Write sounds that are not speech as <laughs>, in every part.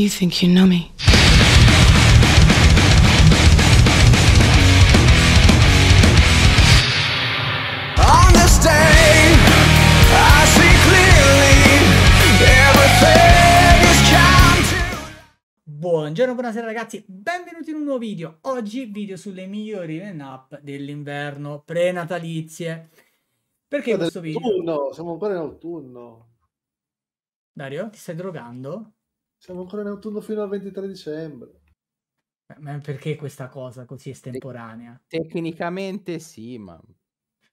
You think you know me. Buongiorno, buonasera ragazzi, benvenuti in un nuovo video. Oggi video sulle migliori line-up dell'inverno pre-natalizie. Perché questo video? Autunno, siamo ancora in autunno. Dario, ti stai drogando? Siamo ancora in autunno fino al 23 dicembre. Ma perché questa cosa così estemporanea? Tecnicamente sì, ma...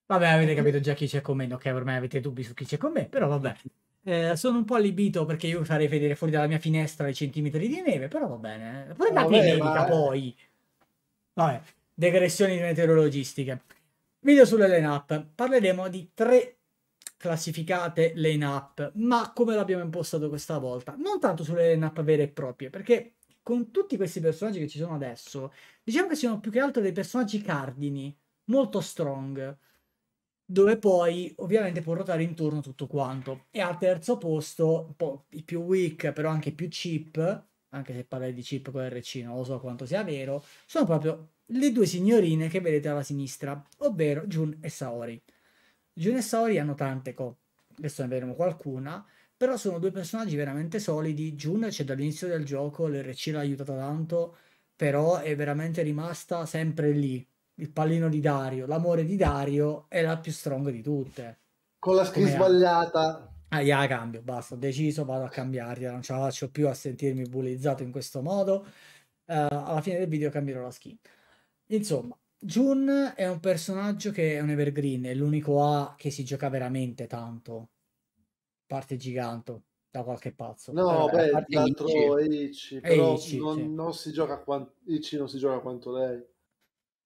Vabbè, avete capito già chi c'è con me, ok, ormai avete dubbi su chi c'è con me, però vabbè. Eh, sono un po' allibito perché io farei vedere fuori dalla mia finestra i centimetri di neve, però va bene. Poi la in ma... poi. Vabbè, degressioni meteorologistiche. Video sulle line-up. Parleremo di tre classificate lane up, ma come l'abbiamo impostato questa volta? Non tanto sulle lane up vere e proprie, perché con tutti questi personaggi che ci sono adesso, diciamo che siano più che altro dei personaggi cardini, molto strong, dove poi ovviamente può ruotare intorno tutto quanto. E al terzo posto, un po' i più weak, però anche più cheap, anche se parlare di chip con RC non lo so quanto sia vero, sono proprio le due signorine che vedete alla sinistra, ovvero Jun e Saori. June e Sori hanno tante coppie, adesso ne vedremo qualcuna, però sono due personaggi veramente solidi. Jun c'è dall'inizio del gioco, l'RC l'ha aiutata tanto, però è veramente rimasta sempre lì. Il pallino di Dario, l'amore di Dario è la più strong di tutte. Con la skin sbagliata. Ah, yeah, cambio, basta, ho deciso, vado a cambiargliela, non ce la faccio più a sentirmi bullizzato in questo modo. Uh, alla fine del video cambierò la skin. Insomma, Jun è un personaggio che è un evergreen, è l'unico A che si gioca veramente tanto. Parte gigante da qualche pazzo. No, eh, beh, l'altro è Ichi, però Ichi, non, sì. non, si gioca quanto, Ichi non si gioca quanto lei.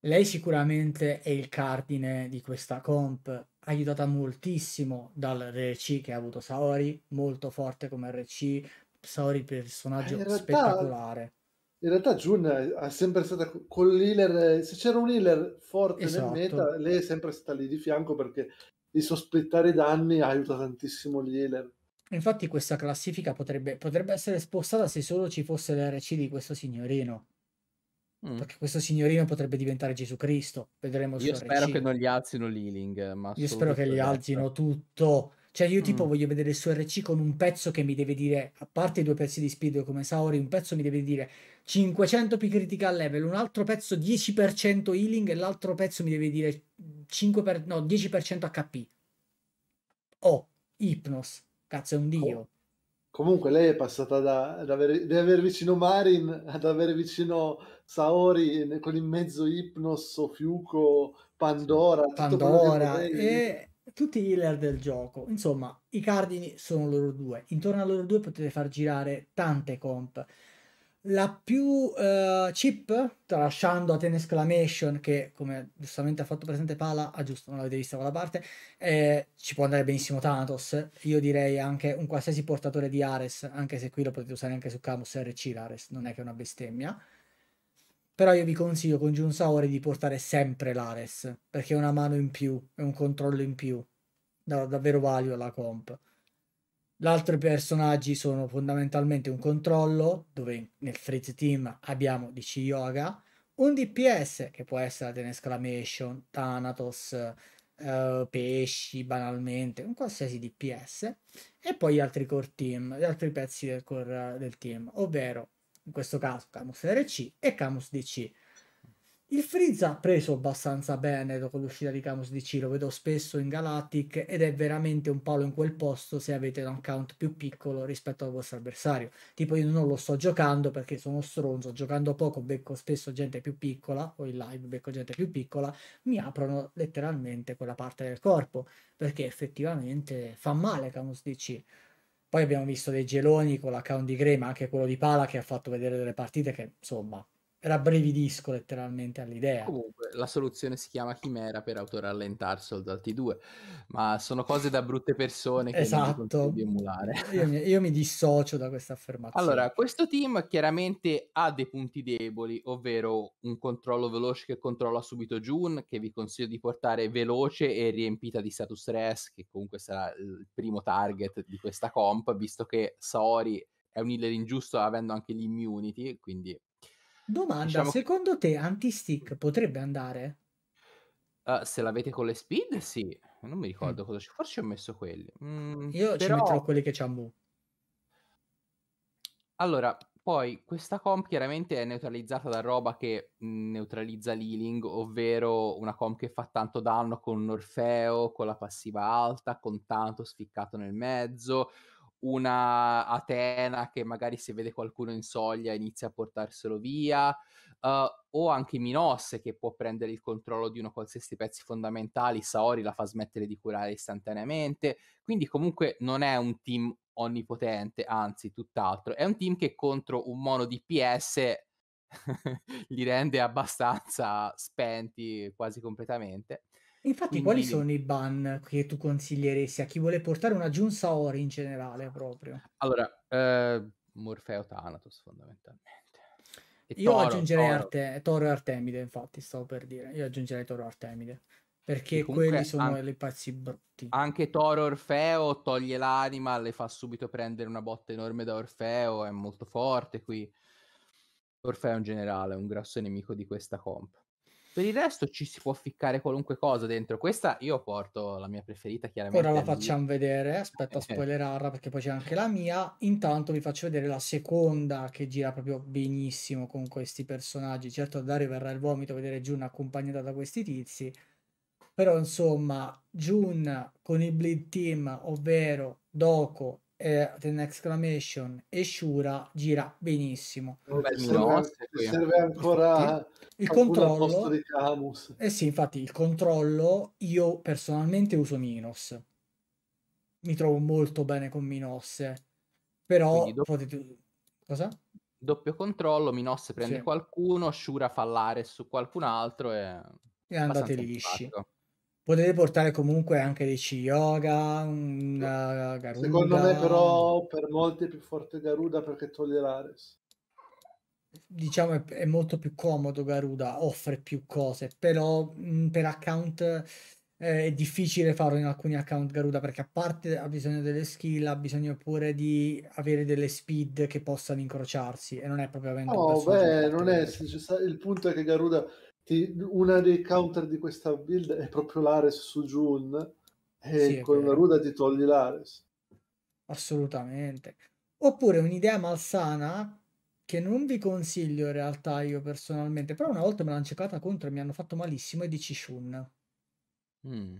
Lei sicuramente è il cardine di questa comp, aiutata moltissimo dal RC che ha avuto Saori, molto forte come RC, Saori personaggio eh, realtà, spettacolare in realtà June è sempre stata con l'healer, se c'era un healer forte esatto. nel meta, lei è sempre stata lì di fianco perché di sospettare i danni aiuta tantissimo gli healer. Infatti questa classifica potrebbe, potrebbe essere spostata se solo ci fosse l'RC di questo signorino. Mm. Perché questo signorino potrebbe diventare Gesù Cristo. Vedremo Io spero RC. che non gli alzino l'healing. Io spero che gli alzino tutto cioè, io tipo mm. voglio vedere su RC con un pezzo che mi deve dire, a parte i due pezzi di speed come Saori, un pezzo mi deve dire 500 più critical level, un altro pezzo 10% healing e l'altro pezzo mi deve dire 5 per, no, 10% HP. Oh, Hypnos, cazzo è un dio. Oh. Comunque lei è passata da, da, aver, da, avere, vicino Marin ad avere vicino Saori con in mezzo Hypnos, Sofiuco, Pandora. Pandora. E, tutti i healer del gioco. Insomma, i cardini sono loro due. Intorno a loro due potete far girare tante comp. La più uh, eh, chip, tralasciando Athena Exclamation, che come giustamente ha fatto presente Pala, ah giusto, non l'avete vista quella parte, eh, ci può andare benissimo Thanatos. Io direi anche un qualsiasi portatore di Ares, anche se qui lo potete usare anche su Camus RC l'Ares, non è che è una bestemmia. Però io vi consiglio con Jun Saori di portare sempre l'Ares, perché è una mano in più, è un controllo in più. Dà davvero valio alla comp. L'altro personaggi sono fondamentalmente un controllo, dove nel Fritz Team abbiamo DC Yoga, un DPS che può essere Aten Exclamation, Thanatos, eh, Pesci banalmente, un qualsiasi DPS, e poi gli altri core team, gli altri pezzi del core del team, ovvero in questo caso Camus RC e Camus DC. Il Frizza ha preso abbastanza bene dopo l'uscita di Camus DC, lo vedo spesso in Galactic ed è veramente un palo in quel posto se avete un account più piccolo rispetto al vostro avversario. Tipo io non lo sto giocando perché sono stronzo, giocando poco becco spesso gente più piccola, o in live becco gente più piccola, mi aprono letteralmente quella parte del corpo, perché effettivamente fa male Camus DC poi abbiamo visto dei geloni con l'account di Gray, ma anche quello di Pala che ha fatto vedere delle partite che, insomma, rabbrividisco letteralmente all'idea. Comunque, la soluzione si chiama chimera per autorallentare Soldati 2, ma sono cose da brutte persone che esatto. di emulare. Io mi, io mi, dissocio da questa affermazione. Allora, questo team chiaramente ha dei punti deboli, ovvero un controllo veloce che controlla subito June, che vi consiglio di portare veloce e riempita di status res, che comunque sarà il primo target di questa comp, visto che Saori è un healer ingiusto avendo anche l'immunity, quindi Domanda, diciamo secondo te anti-stick potrebbe andare? Uh, se l'avete con le speed, sì. Non mi mm. ricordo mm. cosa ci... Forse ho messo quelli. Mm, Io però... ci metterò quelli che c'ha Mu. Allora, poi questa comp chiaramente è neutralizzata da roba che mm, neutralizza l'healing, ovvero una comp che fa tanto danno con Orfeo, con la passiva alta, con tanto sficcato nel mezzo, una Atena che magari se vede qualcuno in soglia inizia a portarselo via, uh, o anche Minosse che può prendere il controllo di uno qualsiasi pezzo fondamentale, Saori la fa smettere di curare istantaneamente, quindi comunque non è un team onnipotente, anzi tutt'altro, è un team che contro un mono DPS <laughs> li rende abbastanza spenti quasi completamente. Infatti, Quindi... quali sono i ban che tu consiglieresti a chi vuole portare una Giunsa Ori in generale proprio? Allora, eh, Morfeo Thanatos fondamentalmente. E Io Toro, aggiungerei Toro. Arte- Toro e Artemide, infatti, stavo per dire. Io aggiungerei Toro e Artemide. Perché quelli sono an- le pazzi brutti. Anche Toro Orfeo toglie l'anima, le fa subito prendere una botta enorme da Orfeo, è molto forte qui. Orfeo in generale è un grosso nemico di questa comp. Per il resto ci si può ficcare qualunque cosa dentro. Questa io porto la mia preferita, chiaramente. Ora la facciamo vedere, aspetta a <laughs> spoilerarla perché poi c'è anche la mia. Intanto vi faccio vedere la seconda che gira proprio benissimo con questi personaggi. Certo Dario verrà il vomito a vedere June accompagnata da questi tizi. Però insomma, June con il Bleed Team, ovvero Doco, eh, un exclamation e Shura gira benissimo. serve, serve ancora il controllo. Di Eh sì, infatti il controllo io personalmente uso Minos. Mi trovo molto bene con Minos. Però doppio... potete... Cosa? Doppio controllo, Minos prende sì. qualcuno, Shura fa l'are su qualcun altro e... E andate lisci. Simpatico. Potete portare comunque anche dei Yoga, una Garuda. Secondo me però per molti è più forte Garuda perché toglie l'Ares. Diciamo è, è molto più comodo Garuda, offre più cose, però mh, mm, per account eh, è difficile farlo in alcuni account Garuda perché a parte ha bisogno delle skill, ha bisogno pure di avere delle speed che possano incrociarsi e non è proprio oh, No, beh, non è... Cioè, il punto è che Garuda ti, una dei counter di questa build è proprio l'Ares su Jun e sì, con una ruda ti togli l'Ares. Assolutamente. Oppure un'idea malsana che non vi consiglio in realtà io personalmente, però una volta me l'hanno cercata contro e mi hanno fatto malissimo, è di Cishun. Mm.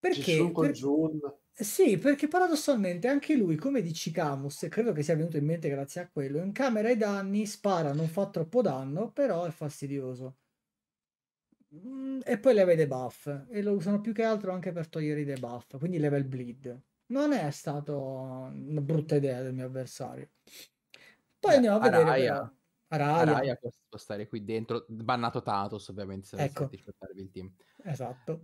Perché? Cishun con per... Jun. Sì, perché paradossalmente anche lui, come di Camus, e credo che sia venuto in mente grazie a quello, in camera i danni, spara, non fa troppo danno, però è fastidioso. Mm, e poi leva i debuff e lo usano più che altro anche per togliere i debuff, quindi level bleed. Non è stata una brutta idea del mio avversario. Poi andiamo a vedere Araya. Araya. Araya può stare qui dentro, bannato Tatos ovviamente se ecco. il team. Esatto.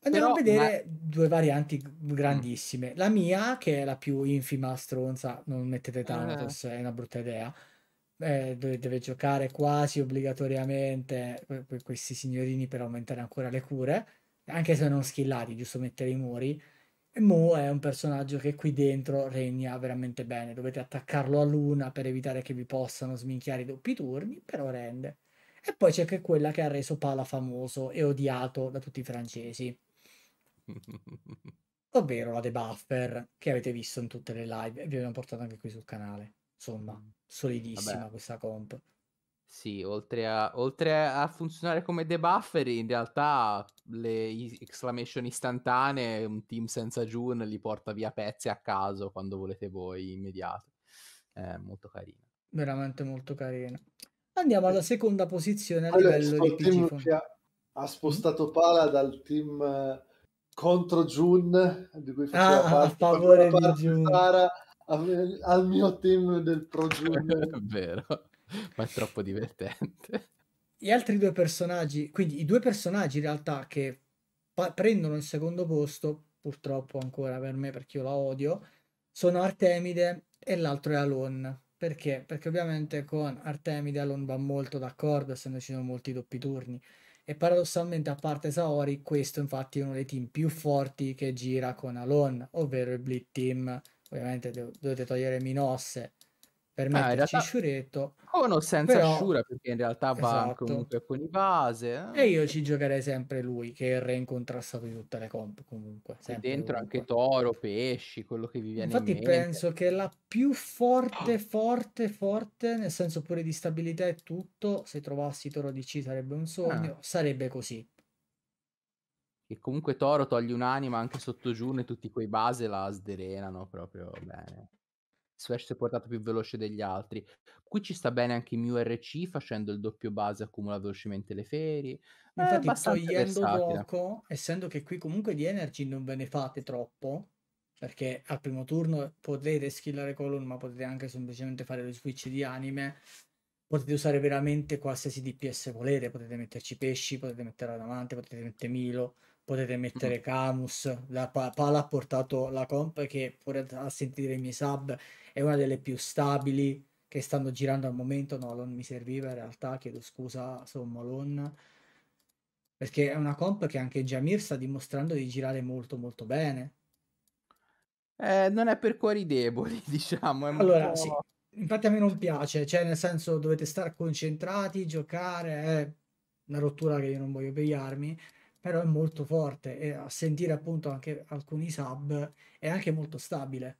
Andiamo Però, a vedere ma... due varianti mm. grandissime. Mm. La mia, che è la più infima stronza, non mettete Thanatos, eh. è una brutta idea eh, dove deve giocare quasi obbligatoriamente questi signorini per aumentare ancora le cure, anche se non schillati, giusto mettere i muri. E Mu è un personaggio che qui dentro regna veramente bene, dovete attaccarlo a luna per evitare che vi possano sminchiare i doppi turni, però rende. E poi c'è che quella che ha reso Pala famoso e odiato da tutti i francesi. <laughs> ovvero la debuffer che avete visto in tutte le live e vi abbiamo portato anche qui sul canale. Insomma, mm solidissima Vabbè. questa comp. Sì, oltre a, oltre a, funzionare come debuffer, in realtà le exclamation istantanee, un team senza June li porta via pezzi a caso quando volete voi, immediato. È molto carino. Veramente molto carino. Andiamo eh alla seconda posizione a allora, livello di PG ha spostato Pala dal team eh, contro June, di cui faceva ah, parte, a favore di June. Sara, al mio team del Pro Junior. È <laughs> vero, ma è troppo divertente. Gli altri due personaggi, quindi i due personaggi in realtà che pa- prendono il secondo posto, purtroppo ancora per me perché io la odio, sono Artemide e l'altro è Alon. Perché? Perché ovviamente con Artemide Alon va molto d'accordo, essendo ci sono molti doppi turni. E paradossalmente, a parte Saori, questo infatti è uno dei team più forti che gira con Alon, ovvero il Blit Team Ovviamente dov- dovete togliere Minosse per ah, metterci ah, realtà... Sciuretto. Con senza però... Shura, perché in realtà va esatto. comunque con i base. Eh. E io ci giocherei sempre lui, che è il re incontrastato di tutte le comp comunque. e dentro comunque. anche toro, pesci, quello che vi viene Infatti in mente. penso che la più forte, forte, forte, nel senso pure di stabilità e tutto, se trovassi toro di c sarebbe un sogno, ah. sarebbe così che comunque Toro toglie un'anima anche sotto Giurno e tutti quei base la sderenano proprio bene. Swash si è portato più veloce degli altri. Qui ci sta bene anche Mew RC facendo il doppio base, accumula velocemente le ferie. Eh, Infatti, togliendo poco, essendo che qui comunque di energy non ve ne fate troppo, perché al primo turno potete skillare Colon, ma potete anche semplicemente fare lo switch di anime. Potete usare veramente qualsiasi DPS volete, potete metterci pesci, potete mettere davanti, potete mettere Milo potete mettere mm-hmm. Camus, la Pala ha portato la comp che pure a sentire i miei sub è una delle più stabili che stanno girando al momento, no non mi serviva in realtà, chiedo scusa sono Sommalon, perché è una comp che anche Jamir sta dimostrando di girare molto molto bene. Eh, non è per cuori deboli, <laughs> diciamo. allora, sì. Infatti a me non piace, cioè nel senso dovete stare concentrati, giocare, è una rottura che io non voglio pegliarmi, però è molto forte e a sentire appunto anche alcuni sub è anche molto stabile.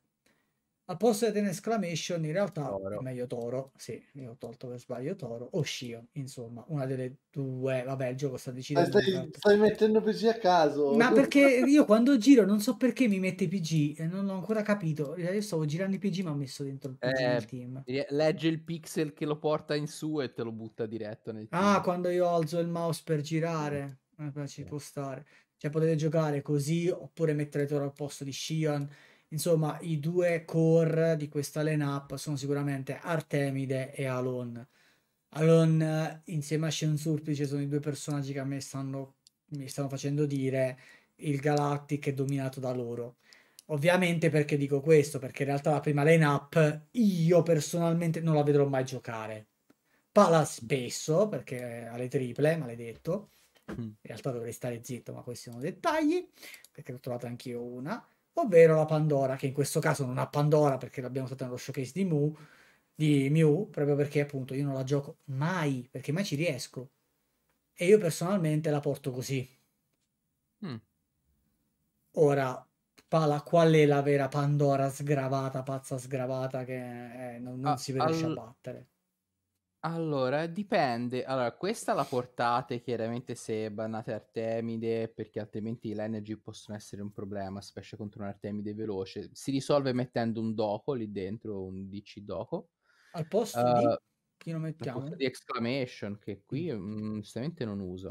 Al posto di Exclamation in realtà Toro. è meglio Toro, sì, mi ho tolto per sbaglio Toro, o Shio, insomma, una delle due, vabbè il gioco sta decidendo. Stai, stai mettendo PG a caso? Ma <laughs> perché io quando giro non so perché mi mette PG, non l'ho ancora capito, io stavo girando i PG ma ho messo dentro il PG eh, nel team. Eh, legge il pixel che lo porta in su e te lo butta diretto nel ah, team. Ah, quando io alzo il mouse per girare. Eh, ci può stare. Cioè, potete giocare così oppure mettere Toro al posto di Shion. Insomma, i due core di questa lineup sono sicuramente Artemide e Alon. Alon eh, insieme a Shion Surpice sono i due personaggi che a me stanno, mi stanno facendo dire il Galactic è dominato da loro. Ovviamente perché dico questo? Perché in realtà la prima lineup io personalmente non la vedrò mai giocare. Pala spesso perché alle triple, maledetto Mm. In realtà dovrei stare zitto, ma questi sono dettagli, perché ho trovato anch'io una, ovvero la Pandora, che in questo caso non ha Pandora perché l'abbiamo usata nello showcase di Mu, di Mew, proprio perché appunto io non la gioco mai, perché mai ci riesco. E io personalmente la porto così. Mm. Ora, Pala, qual è la vera Pandora sgravata, pazza sgravata che eh, non, non ah, si riesce al... a battere? Allora, dipende. Allora, questa la portate chiaramente se bannate Artemide, perché altrimenti le energy possono essere un problema, specie contro un Artemide veloce. Si risolve mettendo un doco lì dentro, un DC doco. Al posto uh, di eh, chi lo mettiamo? Al posto di exclamation, che qui mm. mm non uso.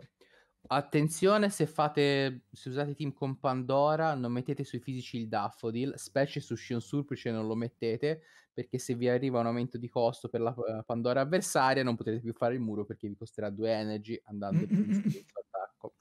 Attenzione se fate, se usate team con Pandora, non mettete sui fisici il Daffodil, specie su Shion Surprice non lo mettete, perché se vi arriva un aumento di costo per la eh, Pandora avversaria non potrete più fare il muro perché vi costerà due energy andando mm, più mm, mm, attacco.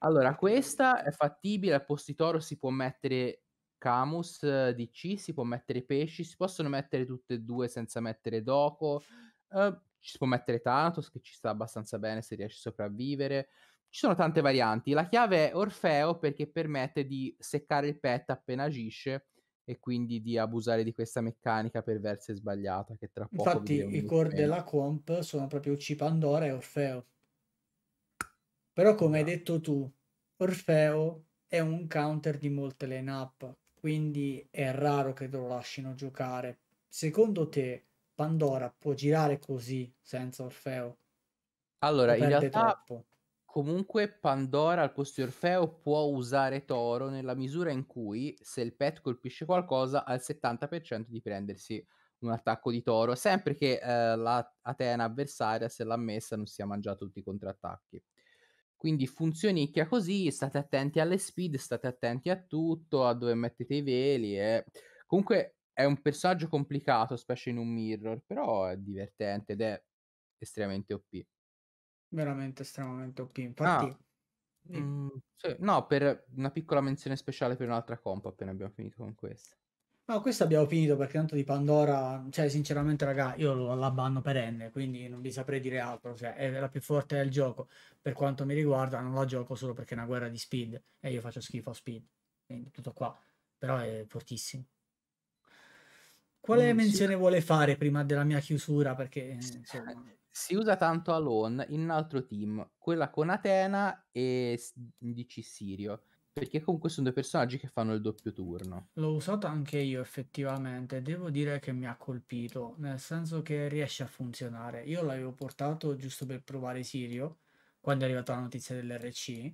Allora, questa è fattibile, al posto di toro si può mettere Camus DC, si può mettere Pesci, si possono mettere tutte e due senza mettere Doco, eh, si può mettere Thanatos che ci sta abbastanza bene se riesce a sopravvivere. Ci sono tante varianti. La chiave è Orfeo perché permette di seccare il pet appena agisce e quindi di abusare di questa meccanica perversa e sbagliata che tra poco infatti i core della comp sono proprio C Pandora e Orfeo però come hai esatto. detto tu Orfeo è un counter di molte lane up quindi è raro che lo lasciano giocare secondo te Pandora può girare così senza Orfeo? Allora, in realtà troppo. Comunque Pandora al posto di Orfeo può usare Toro nella misura in cui se il pet colpisce qualcosa ha il 70% di prendersi un attacco di Toro, sempre che eh, l'Atena avversaria se l'ha messa non si è mangiato tutti i contrattacchi. Quindi funzionicchia così, state attenti alle speed, state attenti a tutto, a dove mettete i veli e... Comunque è un personaggio complicato, specie in un mirror, però è divertente ed è estremamente OP. Veramente estremamente OP. Infatti, Ah, mm, sì, no, per una piccola menzione speciale per un'altra comp appena abbiamo finito con questa. No, questa abbiamo finito perché tanto di Pandora, cioè sinceramente raga, io la banno perenne, quindi non vi saprei dire altro, cioè è la più forte del gioco, per quanto mi riguarda non la gioco solo perché è una guerra di speed e io faccio schifo a speed, quindi tutto qua, però è fortissimo. Quale mm, menzione vuole fare prima della mia chiusura? Perché insomma... Eh, si usa tanto Alone in un altro team, quella con Atena e DC Sirio. Perché comunque sono due personaggi che fanno il doppio turno. L'ho usato anche io effettivamente, devo dire che mi ha colpito, nel senso che riesce a funzionare. Io l'avevo portato giusto per provare Sirio, quando è arrivata la notizia dell'RC,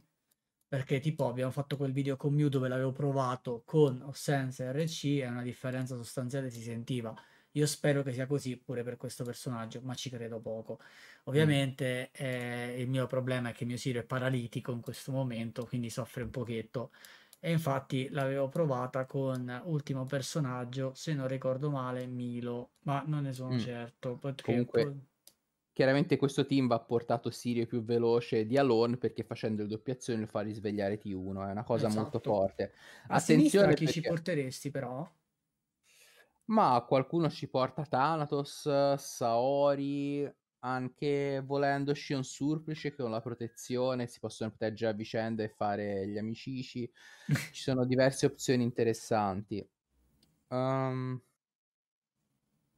perché tipo abbiamo fatto quel video con Mew dove l'avevo provato con o senza RC e una differenza sostanziale si sentiva io spero che sia così pure per questo personaggio, ma ci credo poco. Mm. Ovviamente mm. eh, il mio problema è che mio Sirio è paralitico in questo momento, quindi soffre un pochetto. E infatti l'avevo provata con ultimo personaggio, se non ricordo male, Milo, ma non ne sono mm. certo. Perché... Comunque, chiaramente questo team va portato Sirio più veloce di Alone, perché facendo le doppiazioni lo fa risvegliare T1, è una cosa esatto. molto forte. Attenzione a sinistra chi perché... ci porteresti però? Ma qualcuno ci porta Thanatos, Saori, anche volendo Shion Surplice che con la protezione si possono proteggere a vicenda e fare gli amicici. ci <laughs> sono diverse opzioni interessanti. Um...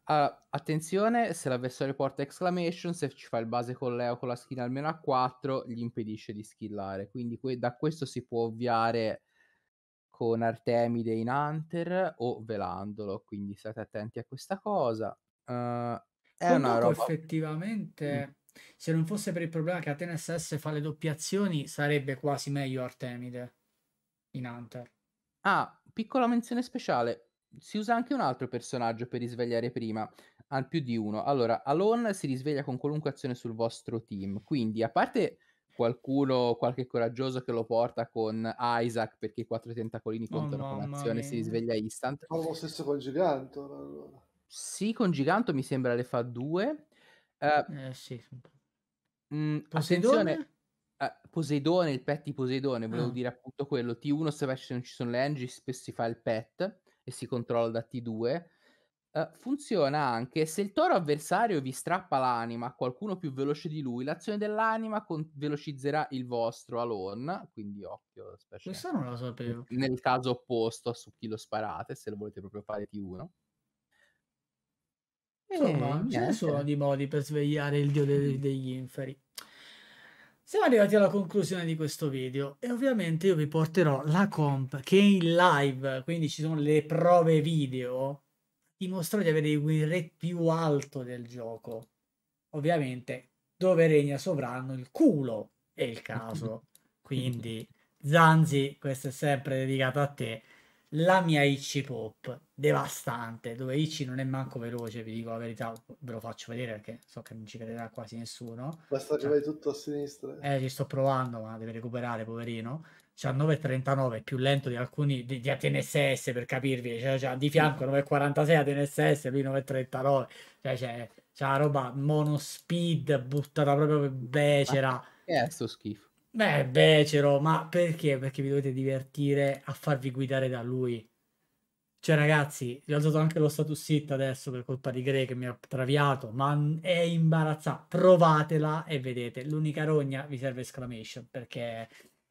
Allora, attenzione, se l'avversario porta exclamation, se ci fa il base con Leo con la skin almeno a 4, gli impedisce di skillare. Quindi que- da questo si può ovviare con Artemide in Hunter o Velandolo, quindi state attenti a questa cosa. Uh, è Comunque, una roba... effettivamente, mm. se non fosse per il problema che Atena SS fa le doppiazioni, sarebbe quasi meglio Artemide in Hunter. Ah, piccola menzione speciale, si usa anche un altro personaggio per risvegliare prima, al più di uno. Allora, Alon si risveglia con qualunque azione sul vostro team, quindi a parte qualcuno, qualche coraggioso che lo porta con Isaac perché i quattro tentacolini oh, contano oh, con azione e si risveglia instant. Ma lo stesso con Giganto? Allora. Sì, con Giganto mi sembra le fa due. Uh, eh, sì. Mh, mm, Poseidone? Uh, Poseidone, il pet di Poseidone, volevo oh. dire appunto quello. T1 se non ci sono le engine, spesso si fa il pet e si controlla da T2 eh, funziona anche se il toro avversario vi strappa l'anima a qualcuno più veloce di lui, l'azione dell'anima con- velocizzerà il vostro alone, quindi occhio, specie Questo non lo sapevo. Nel caso opposto su chi lo sparate, se lo volete proprio fare T1. Insomma, ce ne sono di modi per svegliare il dio de- degli inferi. Siamo arrivati alla conclusione di questo video e ovviamente io vi porterò la comp che è in live, quindi ci sono le prove video dimostrò di avere il win rate più alto del gioco. Ovviamente, dove regna sovrano il culo è il caso. <laughs> Quindi, Zanzi, questo è sempre dedicato a te. La mia Ichi Pop, devastante, dove Ichi non è manco veloce, vi dico la verità, ve lo faccio vedere perché so che non ci crederà quasi nessuno. Basta che cioè vai tutto a sinistra. Eh, ci sto provando, ma deve recuperare, poverino. 19.39 è più lento di alcuni di, di ATNSS per capirvi, cioè, cioè di fianco 9,46 ATNSS, lui 9,39, cioè, cioè cioè la roba monospeed buttata proprio per becera. Che è sto schifo? Beh, becero, ma perché? Perché vi dovete divertire a farvi guidare da lui. Cioè, ragazzi, vi ho alzato anche lo status hit adesso per colpa di Gre che mi ha traviato, ma è imbarazzante. Provatela e vedete. L'unica rogna vi serve esclamation perché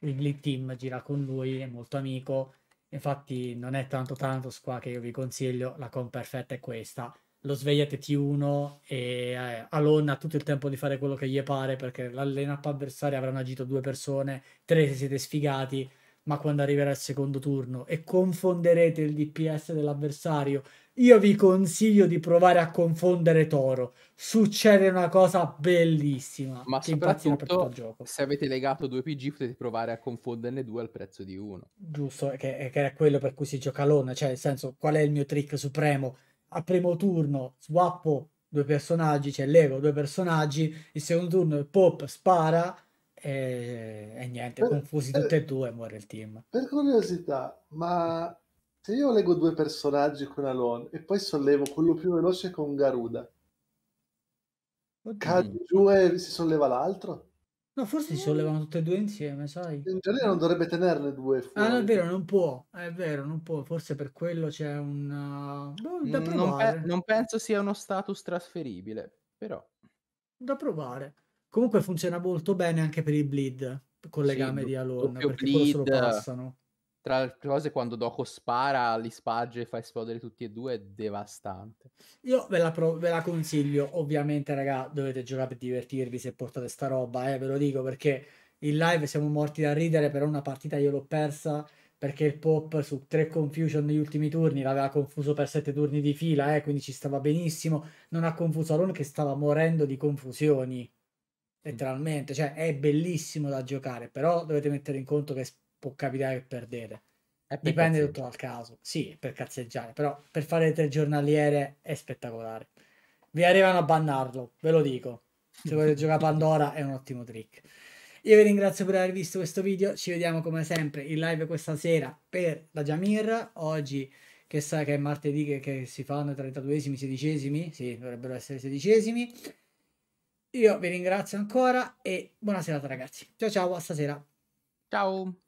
il team gira con lui, è molto amico. Infatti, non è tanto Thanatos qua che io vi consiglio, la com perfetta è questa. Lo svegliate T1 e eh, Alon ha tutto il tempo di fare quello che gli pare perché l'allenap avversario avranno agito due persone, tre se siete sfigati, ma quando arriverà il secondo turno e confonderete il DPS dell'avversario io vi consiglio di provare a confondere Toro. Succede una cosa bellissima. Ma che soprattutto, gioco. se avete legato due PG, potete provare a confonderne due al prezzo di uno. Giusto, che, che era quello per cui si gioca l'on. Cioè, nel senso, qual è il mio trick supremo? A primo turno swappo due personaggi, cioè lego due personaggi. Il secondo turno il pop spara. E, e niente, per, confusi per, tutti e due, muore il team. Per curiosità, ma se io leggo due personaggi con Alon e poi sollevo quello più veloce con Garuda, Oddio. cade giù e si solleva l'altro? No, forse si sollevano tutti e due insieme, sai? In teoria non dovrebbe tenerne due fuori. Ah, no, è vero, non può. È vero, non può. Forse per quello c'è un... No, uh, boh, non, pe non, penso sia uno status trasferibile, però... Da provare. Comunque funziona molto bene anche per i bleed, con legame sì, di Alon, perché bleed. quello passano tra le cose quando Doco spara, li sparge e fa esplodere tutti e due è devastante. Io ve la, pro- ve la consiglio, ovviamente raga, dovete giocare per divertirvi se portate sta roba, eh, ve lo dico perché in live siamo morti da ridere, però una partita io l'ho persa perché il pop su tre confusion negli ultimi turni l'aveva confuso per sette turni di fila, eh, quindi ci stava benissimo, non ha confuso Alon che stava morendo di confusioni letteralmente, cioè è bellissimo da giocare, però dovete mettere in conto che può capitare che perdete. Dipende tutto dal caso. Sì, per cazzeggiare, però per fare tre giornaliere è spettacolare. Vi arrivano a bannarlo, ve lo dico. Se volete <laughs> giocare Pandora è un ottimo trick. Io vi ringrazio per aver visto questo video. Ci vediamo come sempre in live questa sera per la Jamir. Oggi, che sa che è martedì, che, che si fanno i 32esimi, 16esimi. Sì, dovrebbero essere 16esimi. Io vi ringrazio ancora e buona serata, ragazzi. Ciao, ciao, a stasera. Ciao.